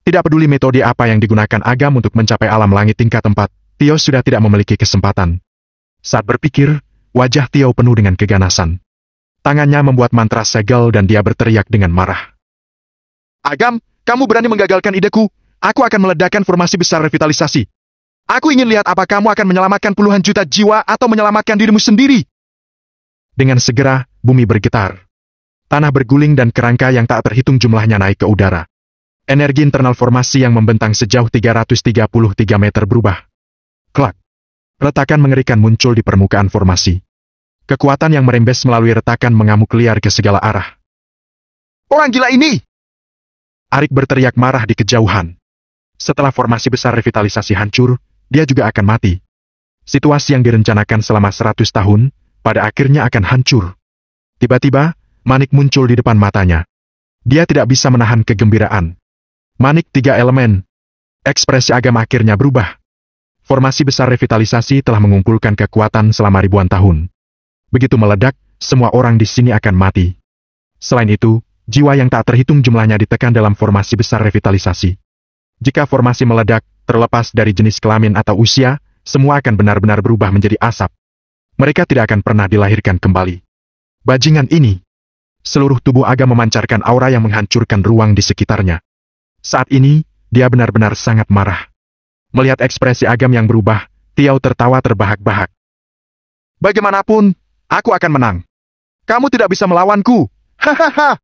Tidak peduli metode apa yang digunakan agam untuk mencapai alam langit tingkat tempat, Tio sudah tidak memiliki kesempatan. Saat berpikir, wajah Tio penuh dengan keganasan. Tangannya membuat mantra segel dan dia berteriak dengan marah. Agam, kamu berani menggagalkan ideku. Aku akan meledakkan formasi besar revitalisasi. Aku ingin lihat apa kamu akan menyelamatkan puluhan juta jiwa atau menyelamatkan dirimu sendiri. Dengan segera, bumi bergetar. Tanah berguling dan kerangka yang tak terhitung jumlahnya naik ke udara. Energi internal formasi yang membentang sejauh 333 meter berubah. Klak. Retakan mengerikan muncul di permukaan formasi. Kekuatan yang merembes melalui retakan mengamuk liar ke segala arah. Orang gila ini! Arik berteriak marah di kejauhan. Setelah formasi besar revitalisasi hancur, dia juga akan mati. Situasi yang direncanakan selama 100 tahun, pada akhirnya akan hancur. Tiba-tiba, Manik muncul di depan matanya. Dia tidak bisa menahan kegembiraan. Manik tiga elemen. Ekspresi agama akhirnya berubah. Formasi besar revitalisasi telah mengumpulkan kekuatan selama ribuan tahun. Begitu meledak, semua orang di sini akan mati. Selain itu, jiwa yang tak terhitung jumlahnya ditekan dalam formasi besar revitalisasi. Jika formasi meledak, terlepas dari jenis kelamin atau usia, semua akan benar-benar berubah menjadi asap. Mereka tidak akan pernah dilahirkan kembali. Bajingan ini, Seluruh tubuh Aga memancarkan aura yang menghancurkan ruang di sekitarnya. Saat ini, dia benar-benar sangat marah. Melihat ekspresi Agam yang berubah, Tiau tertawa terbahak-bahak. Bagaimanapun, aku akan menang. Kamu tidak bisa melawanku. Hahaha.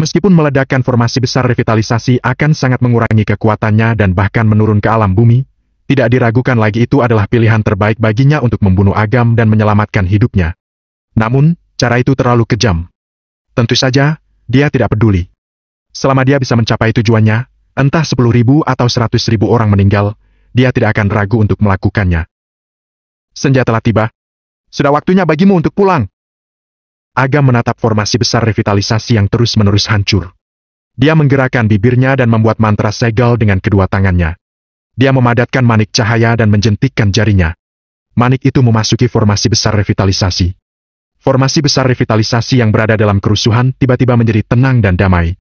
Meskipun meledakkan formasi besar revitalisasi akan sangat mengurangi kekuatannya dan bahkan menurun ke alam bumi, tidak diragukan lagi itu adalah pilihan terbaik baginya untuk membunuh Agam dan menyelamatkan hidupnya. Namun, cara itu terlalu kejam. Tentu saja, dia tidak peduli. Selama dia bisa mencapai tujuannya, entah sepuluh ribu atau seratus ribu orang meninggal, dia tidak akan ragu untuk melakukannya. Senja telah tiba. Sudah waktunya bagimu untuk pulang. Agam menatap formasi besar revitalisasi yang terus-menerus hancur. Dia menggerakkan bibirnya dan membuat mantra segel dengan kedua tangannya. Dia memadatkan manik cahaya dan menjentikkan jarinya. Manik itu memasuki formasi besar revitalisasi formasi besar revitalisasi yang berada dalam kerusuhan tiba-tiba menjadi tenang dan damai.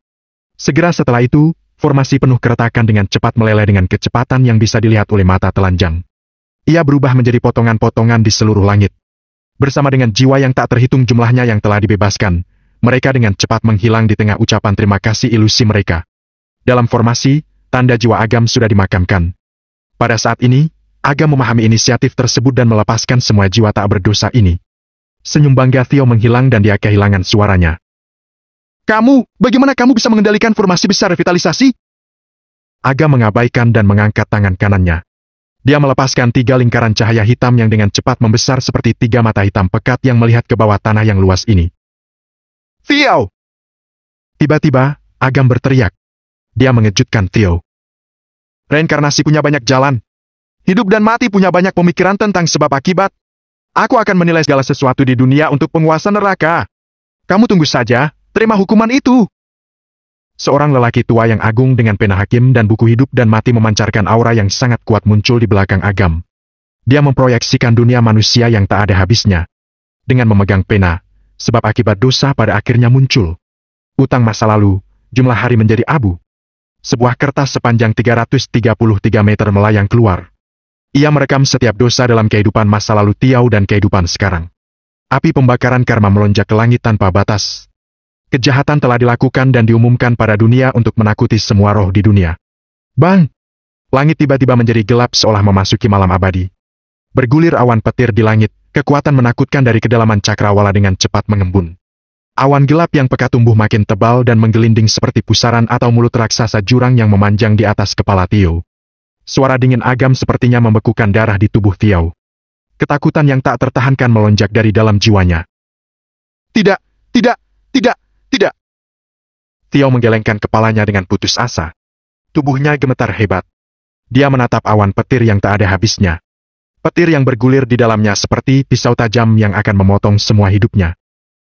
Segera setelah itu, formasi penuh keretakan dengan cepat meleleh dengan kecepatan yang bisa dilihat oleh mata telanjang. Ia berubah menjadi potongan-potongan di seluruh langit. Bersama dengan jiwa yang tak terhitung jumlahnya yang telah dibebaskan, mereka dengan cepat menghilang di tengah ucapan terima kasih ilusi mereka. Dalam formasi, tanda jiwa agam sudah dimakamkan. Pada saat ini, agam memahami inisiatif tersebut dan melepaskan semua jiwa tak berdosa ini. Senyum bangga Theo menghilang dan dia kehilangan suaranya. Kamu, bagaimana kamu bisa mengendalikan formasi besar revitalisasi? Aga mengabaikan dan mengangkat tangan kanannya. Dia melepaskan tiga lingkaran cahaya hitam yang dengan cepat membesar seperti tiga mata hitam pekat yang melihat ke bawah tanah yang luas ini. Theo! Tiba-tiba, Agam berteriak. Dia mengejutkan Theo. Reinkarnasi punya banyak jalan. Hidup dan mati punya banyak pemikiran tentang sebab akibat. Aku akan menilai segala sesuatu di dunia untuk penguasa neraka. Kamu tunggu saja, terima hukuman itu. Seorang lelaki tua yang agung dengan pena hakim dan buku hidup dan mati memancarkan aura yang sangat kuat muncul di belakang Agam. Dia memproyeksikan dunia manusia yang tak ada habisnya. Dengan memegang pena, sebab akibat dosa pada akhirnya muncul. Utang masa lalu, jumlah hari menjadi abu. Sebuah kertas sepanjang 333 meter melayang keluar. Ia merekam setiap dosa dalam kehidupan masa lalu Tiau dan kehidupan sekarang. Api pembakaran karma melonjak ke langit tanpa batas. Kejahatan telah dilakukan dan diumumkan pada dunia untuk menakuti semua roh di dunia. Bang! Langit tiba-tiba menjadi gelap seolah memasuki malam abadi. Bergulir awan petir di langit, kekuatan menakutkan dari kedalaman cakrawala dengan cepat mengembun. Awan gelap yang pekat tumbuh makin tebal dan menggelinding seperti pusaran atau mulut raksasa jurang yang memanjang di atas kepala Tio. Suara dingin agam sepertinya membekukan darah di tubuh Tiau. Ketakutan yang tak tertahankan melonjak dari dalam jiwanya. Tidak, tidak, tidak, tidak. Tiau menggelengkan kepalanya dengan putus asa. Tubuhnya gemetar hebat. Dia menatap awan petir yang tak ada habisnya. Petir yang bergulir di dalamnya seperti pisau tajam yang akan memotong semua hidupnya.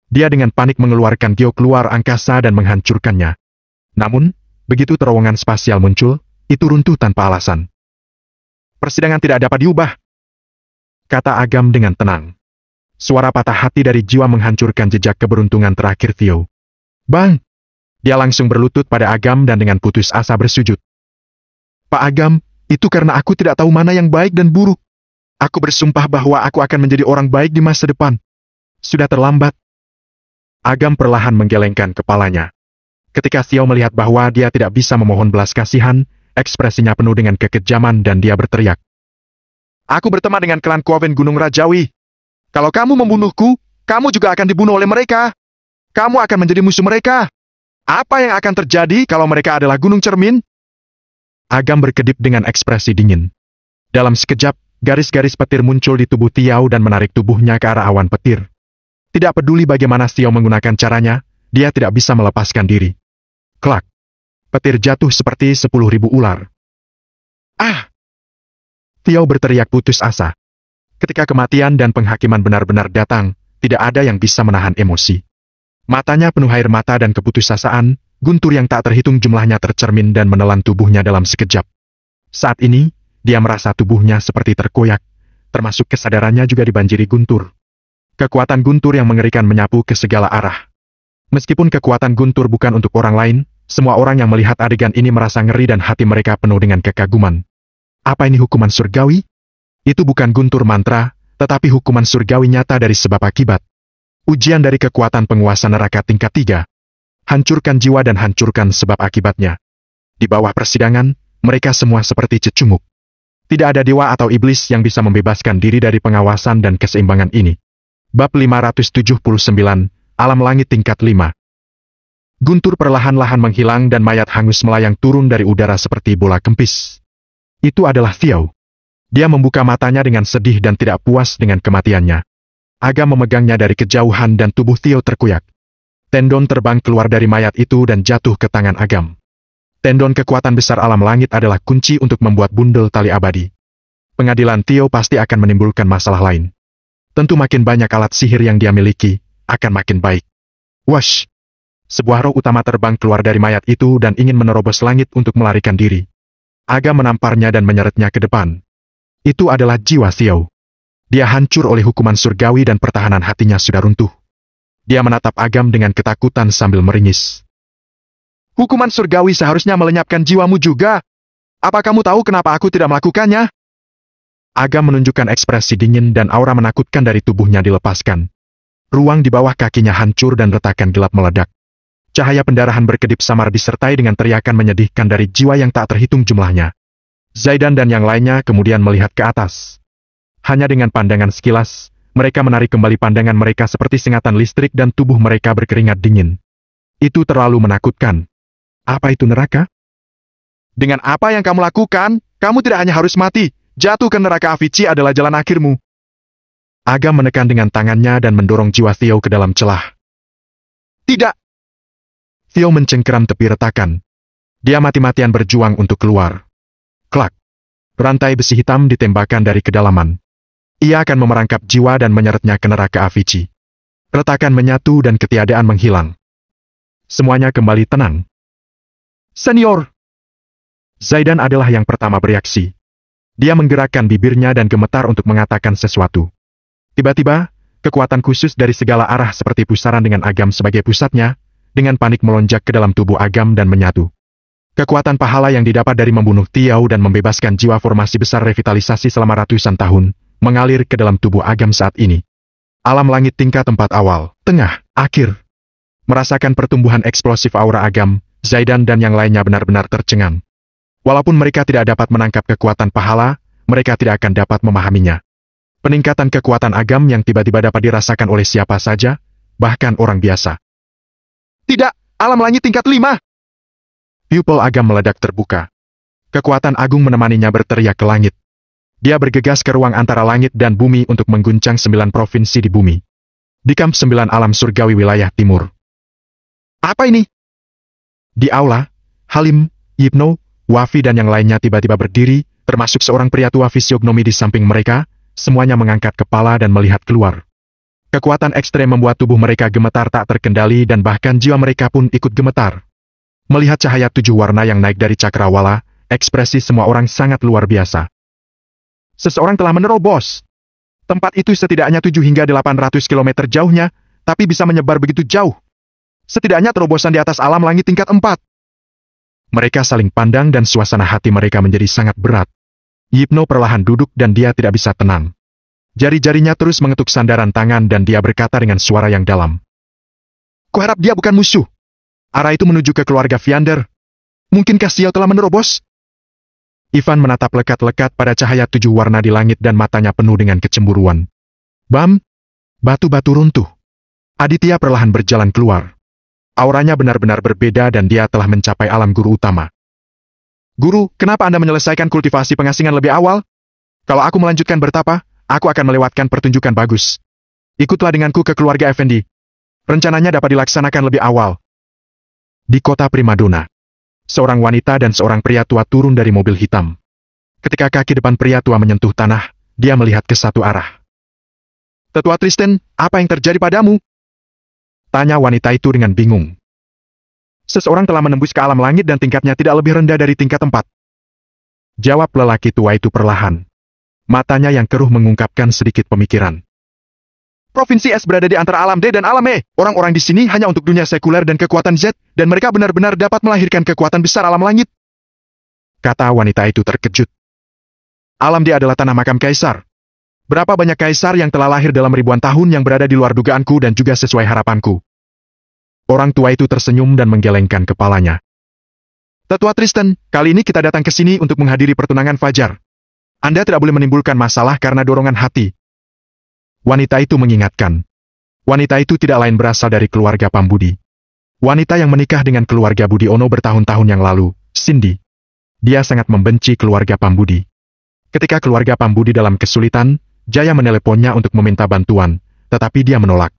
Dia dengan panik mengeluarkan Gio keluar angkasa dan menghancurkannya. Namun, begitu terowongan spasial muncul, itu runtuh tanpa alasan. Persidangan tidak dapat diubah, kata Agam dengan tenang. Suara patah hati dari jiwa menghancurkan jejak keberuntungan terakhir Theo. Bang! Dia langsung berlutut pada Agam dan dengan putus asa bersujud. Pak Agam, itu karena aku tidak tahu mana yang baik dan buruk. Aku bersumpah bahwa aku akan menjadi orang baik di masa depan. Sudah terlambat. Agam perlahan menggelengkan kepalanya. Ketika Xiao melihat bahwa dia tidak bisa memohon belas kasihan, ekspresinya penuh dengan kekejaman dan dia berteriak. Aku berteman dengan klan Kuoven Gunung Rajawi. Kalau kamu membunuhku, kamu juga akan dibunuh oleh mereka. Kamu akan menjadi musuh mereka. Apa yang akan terjadi kalau mereka adalah Gunung Cermin? Agam berkedip dengan ekspresi dingin. Dalam sekejap, garis-garis petir muncul di tubuh Tiau dan menarik tubuhnya ke arah awan petir. Tidak peduli bagaimana Xiao menggunakan caranya, dia tidak bisa melepaskan diri. Klak. Petir jatuh seperti sepuluh ribu ular. Ah! Tiau berteriak putus asa. Ketika kematian dan penghakiman benar-benar datang, tidak ada yang bisa menahan emosi. Matanya penuh air mata dan keputusasaan, guntur yang tak terhitung jumlahnya tercermin dan menelan tubuhnya dalam sekejap. Saat ini, dia merasa tubuhnya seperti terkoyak, termasuk kesadarannya juga dibanjiri guntur. Kekuatan guntur yang mengerikan menyapu ke segala arah. Meskipun kekuatan guntur bukan untuk orang lain, semua orang yang melihat adegan ini merasa ngeri dan hati mereka penuh dengan kekaguman. Apa ini hukuman surgawi? Itu bukan guntur mantra, tetapi hukuman surgawi nyata dari sebab akibat. Ujian dari kekuatan penguasa neraka tingkat 3. Hancurkan jiwa dan hancurkan sebab akibatnya. Di bawah persidangan, mereka semua seperti cecunguk. Tidak ada dewa atau iblis yang bisa membebaskan diri dari pengawasan dan keseimbangan ini. Bab 579, Alam Langit Tingkat 5 Guntur perlahan-lahan menghilang dan mayat hangus melayang turun dari udara seperti bola kempis. Itu adalah Thiao. Dia membuka matanya dengan sedih dan tidak puas dengan kematiannya. Aga memegangnya dari kejauhan dan tubuh Theo terkuyak. Tendon terbang keluar dari mayat itu dan jatuh ke tangan Agam. Tendon kekuatan besar alam langit adalah kunci untuk membuat bundel tali abadi. Pengadilan Theo pasti akan menimbulkan masalah lain. Tentu makin banyak alat sihir yang dia miliki, akan makin baik. Wash! Sebuah roh utama terbang keluar dari mayat itu dan ingin menerobos langit untuk melarikan diri. Aga menamparnya dan menyeretnya ke depan. Itu adalah jiwa Xiao. Dia hancur oleh hukuman surgawi dan pertahanan hatinya sudah runtuh. Dia menatap Agam dengan ketakutan sambil meringis. Hukuman surgawi seharusnya melenyapkan jiwamu juga. Apa kamu tahu kenapa aku tidak melakukannya? Agam menunjukkan ekspresi dingin dan aura menakutkan dari tubuhnya dilepaskan. Ruang di bawah kakinya hancur dan retakan gelap meledak. Cahaya pendarahan berkedip samar disertai dengan teriakan menyedihkan dari jiwa yang tak terhitung jumlahnya. Zaidan dan yang lainnya kemudian melihat ke atas. Hanya dengan pandangan sekilas, mereka menarik kembali pandangan mereka seperti sengatan listrik dan tubuh mereka berkeringat dingin. Itu terlalu menakutkan. Apa itu neraka? Dengan apa yang kamu lakukan, kamu tidak hanya harus mati, jatuh ke neraka Avici adalah jalan akhirmu. Agam menekan dengan tangannya dan mendorong jiwa Theo ke dalam celah. Tidak, Tio mencengkeram tepi retakan. Dia mati-matian berjuang untuk keluar. Klak. Rantai besi hitam ditembakkan dari kedalaman. Ia akan memerangkap jiwa dan menyeretnya ke neraka Avici. Retakan menyatu dan ketiadaan menghilang. Semuanya kembali tenang. Senior! Zaidan adalah yang pertama bereaksi. Dia menggerakkan bibirnya dan gemetar untuk mengatakan sesuatu. Tiba-tiba, kekuatan khusus dari segala arah seperti pusaran dengan agam sebagai pusatnya, dengan panik melonjak ke dalam tubuh Agam dan menyatu. Kekuatan pahala yang didapat dari membunuh Tiau dan membebaskan jiwa formasi besar revitalisasi selama ratusan tahun, mengalir ke dalam tubuh Agam saat ini. Alam langit tingkat tempat awal, tengah, akhir. Merasakan pertumbuhan eksplosif aura Agam, Zaidan dan yang lainnya benar-benar tercengang. Walaupun mereka tidak dapat menangkap kekuatan pahala, mereka tidak akan dapat memahaminya. Peningkatan kekuatan Agam yang tiba-tiba dapat dirasakan oleh siapa saja, bahkan orang biasa. Tidak, alam langit tingkat lima. Pupil agam meledak terbuka. Kekuatan agung menemaninya berteriak ke langit. Dia bergegas ke ruang antara langit dan bumi untuk mengguncang sembilan provinsi di bumi. Di kamp sembilan alam surgawi wilayah timur. Apa ini? Di aula, Halim, Yipno, Wafi dan yang lainnya tiba-tiba berdiri, termasuk seorang pria tua fisiognomi di samping mereka, semuanya mengangkat kepala dan melihat keluar. Kekuatan ekstrem membuat tubuh mereka gemetar tak terkendali dan bahkan jiwa mereka pun ikut gemetar. Melihat cahaya tujuh warna yang naik dari cakrawala, ekspresi semua orang sangat luar biasa. Seseorang telah menerobos. Tempat itu setidaknya tujuh hingga delapan ratus kilometer jauhnya, tapi bisa menyebar begitu jauh. Setidaknya terobosan di atas alam langit tingkat empat. Mereka saling pandang dan suasana hati mereka menjadi sangat berat. Yipno perlahan duduk dan dia tidak bisa tenang. Jari-jarinya terus mengetuk sandaran tangan dan dia berkata dengan suara yang dalam. Kuharap dia bukan musuh. Arah itu menuju ke keluarga Viander. Mungkinkah Sio telah menerobos? Ivan menatap lekat-lekat pada cahaya tujuh warna di langit dan matanya penuh dengan kecemburuan. Bam! Batu-batu runtuh. Aditya perlahan berjalan keluar. Auranya benar-benar berbeda dan dia telah mencapai alam guru utama. Guru, kenapa Anda menyelesaikan kultivasi pengasingan lebih awal? Kalau aku melanjutkan bertapa, aku akan melewatkan pertunjukan bagus. Ikutlah denganku ke keluarga Effendi. Rencananya dapat dilaksanakan lebih awal. Di kota Primadona, seorang wanita dan seorang pria tua turun dari mobil hitam. Ketika kaki depan pria tua menyentuh tanah, dia melihat ke satu arah. Tetua Tristan, apa yang terjadi padamu? Tanya wanita itu dengan bingung. Seseorang telah menembus ke alam langit dan tingkatnya tidak lebih rendah dari tingkat tempat. Jawab lelaki tua itu perlahan. Matanya yang keruh mengungkapkan sedikit pemikiran. Provinsi S berada di antara alam D dan alam E. Orang-orang di sini hanya untuk dunia sekuler dan kekuatan Z, dan mereka benar-benar dapat melahirkan kekuatan besar alam langit. Kata wanita itu terkejut. Alam D adalah tanah makam kaisar. Berapa banyak kaisar yang telah lahir dalam ribuan tahun yang berada di luar dugaanku dan juga sesuai harapanku. Orang tua itu tersenyum dan menggelengkan kepalanya. Tetua Tristan, kali ini kita datang ke sini untuk menghadiri pertunangan Fajar. Anda tidak boleh menimbulkan masalah karena dorongan hati. Wanita itu mengingatkan. Wanita itu tidak lain berasal dari keluarga Pambudi. Wanita yang menikah dengan keluarga Budi Ono bertahun-tahun yang lalu, Cindy. Dia sangat membenci keluarga Pambudi. Ketika keluarga Pambudi dalam kesulitan, Jaya meneleponnya untuk meminta bantuan, tetapi dia menolak.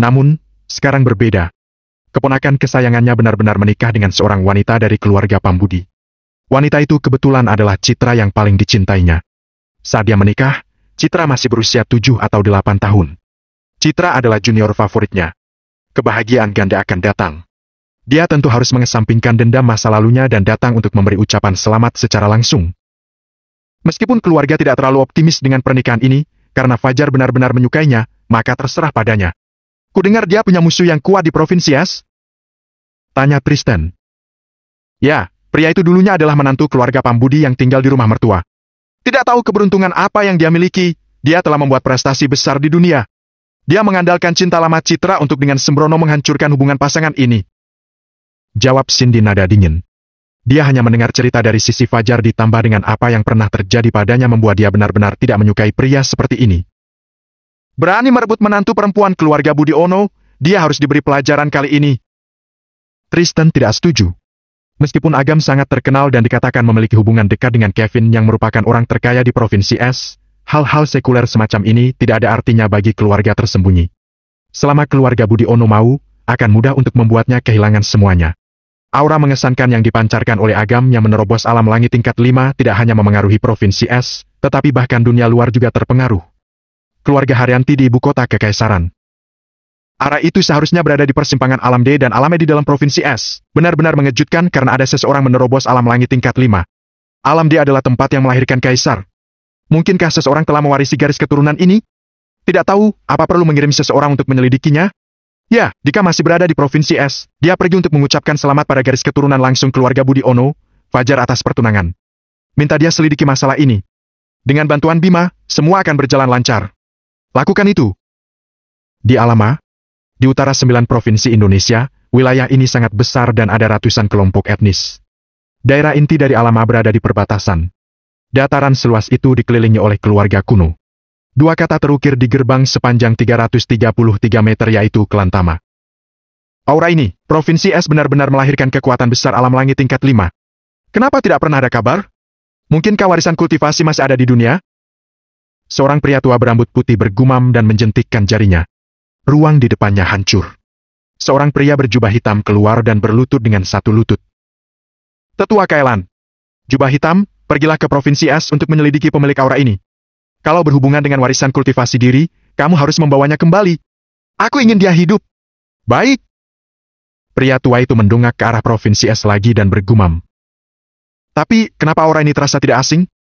Namun, sekarang berbeda. Keponakan kesayangannya benar-benar menikah dengan seorang wanita dari keluarga Pambudi. Wanita itu kebetulan adalah Citra yang paling dicintainya. Saat dia menikah, Citra masih berusia 7 atau 8 tahun. Citra adalah junior favoritnya. Kebahagiaan ganda akan datang. Dia tentu harus mengesampingkan dendam masa lalunya dan datang untuk memberi ucapan selamat secara langsung. Meskipun keluarga tidak terlalu optimis dengan pernikahan ini, karena Fajar benar-benar menyukainya, maka terserah padanya. Kudengar dia punya musuh yang kuat di provinsi As? Tanya Tristan. Ya, Pria itu dulunya adalah menantu keluarga Pambudi yang tinggal di rumah mertua. Tidak tahu keberuntungan apa yang dia miliki, dia telah membuat prestasi besar di dunia. Dia mengandalkan cinta lama Citra untuk dengan sembrono menghancurkan hubungan pasangan ini. Jawab Cindy nada dingin. Dia hanya mendengar cerita dari sisi Fajar ditambah dengan apa yang pernah terjadi padanya membuat dia benar-benar tidak menyukai pria seperti ini. Berani merebut menantu perempuan keluarga Budi Ono, dia harus diberi pelajaran kali ini. Tristan tidak setuju. Meskipun Agam sangat terkenal dan dikatakan memiliki hubungan dekat dengan Kevin yang merupakan orang terkaya di Provinsi S, hal-hal sekuler semacam ini tidak ada artinya bagi keluarga tersembunyi. Selama keluarga Budi Ono mau, akan mudah untuk membuatnya kehilangan semuanya. Aura mengesankan yang dipancarkan oleh Agam yang menerobos alam langit tingkat 5 tidak hanya memengaruhi Provinsi S, tetapi bahkan dunia luar juga terpengaruh. Keluarga Haryanti di ibu kota Kekaisaran Arah itu seharusnya berada di persimpangan alam D dan alam E di dalam provinsi S. Benar-benar mengejutkan karena ada seseorang menerobos alam langit tingkat 5. Alam D adalah tempat yang melahirkan kaisar. Mungkinkah seseorang telah mewarisi garis keturunan ini? Tidak tahu, apa perlu mengirim seseorang untuk menyelidikinya? Ya, jika masih berada di provinsi S, dia pergi untuk mengucapkan selamat pada garis keturunan langsung keluarga Budi Ono, Fajar atas pertunangan. Minta dia selidiki masalah ini. Dengan bantuan Bima, semua akan berjalan lancar. Lakukan itu. Di Alama, di utara sembilan provinsi Indonesia, wilayah ini sangat besar dan ada ratusan kelompok etnis. Daerah inti dari Alama berada di perbatasan. Dataran seluas itu dikelilingi oleh keluarga kuno. Dua kata terukir di gerbang sepanjang 333 meter yaitu Kelantama. Aura ini, Provinsi S benar-benar melahirkan kekuatan besar alam langit tingkat 5. Kenapa tidak pernah ada kabar? Mungkin kawarisan kultivasi masih ada di dunia? Seorang pria tua berambut putih bergumam dan menjentikkan jarinya. Ruang di depannya hancur. Seorang pria berjubah hitam keluar dan berlutut dengan satu lutut. Tetua Kailan, Jubah hitam, pergilah ke Provinsi As untuk menyelidiki pemilik aura ini. Kalau berhubungan dengan warisan kultivasi diri, kamu harus membawanya kembali. Aku ingin dia hidup. Baik. Pria tua itu mendongak ke arah Provinsi S lagi dan bergumam. Tapi, kenapa aura ini terasa tidak asing?